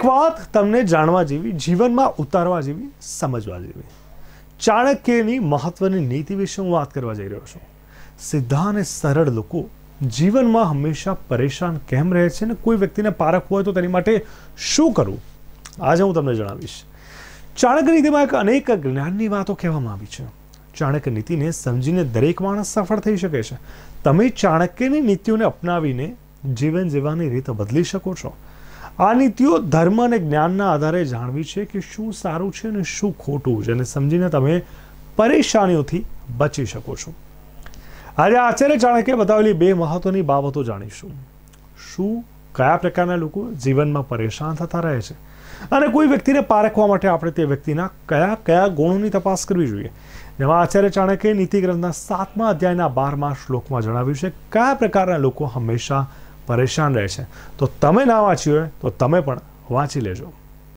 એક વાત તમને જાણવા જેવી જીવનમાં ઉતારવા જેવી સમજવા જેવી ચાણક્યની મહત્વની નીતિ વિશે હું વાત કરવા જઈ રહ્યો છું સીધા અને સરળ લોકો જીવનમાં હંમેશા પરેશાન કેમ રહે છે ને કોઈ વ્યક્તિને પારખ હોય તો તેની માટે શું કરવું આજે હું તમને જણાવીશ ચાણક્ય નીતિમાં એક અનેક જ્ઞાનની વાતો કહેવામાં આવી છે ચાણક્ય નીતિને સમજીને દરેક માણસ સફળ થઈ શકે છે તમે ચાણક્યની નીતિઓને અપનાવીને જીવન જીવવાની રીત બદલી શકો છો આ નીતિઓ ધર્મ અને જ્ઞાનના આધારે જાણવી છે કે શું સારું છે અને શું ખોટું છે અને સમજીને તમે પરેશાનીઓથી બચી શકો છો આજે આચાર્ય ચાણક્ય બતાવેલી બે મહત્વની બાબતો જાણીશું શું કયા પ્રકારના લોકો જીવનમાં પરેશાન થતા રહે છે અને કોઈ વ્યક્તિને પારખવા માટે આપણે તે વ્યક્તિના કયા કયા ગુણોની તપાસ કરવી જોઈએ જેમાં આચાર્ય ચાણક્ય નીતિગ્રંથના સાતમા અધ્યાયના બારમા શ્લોકમાં જણાવ્યું છે કયા પ્રકારના લોકો હંમેશા પરેશાન રહે છે તો તમે ના વાંચ્યું હોય તો તમે પણ વાંચી લેજો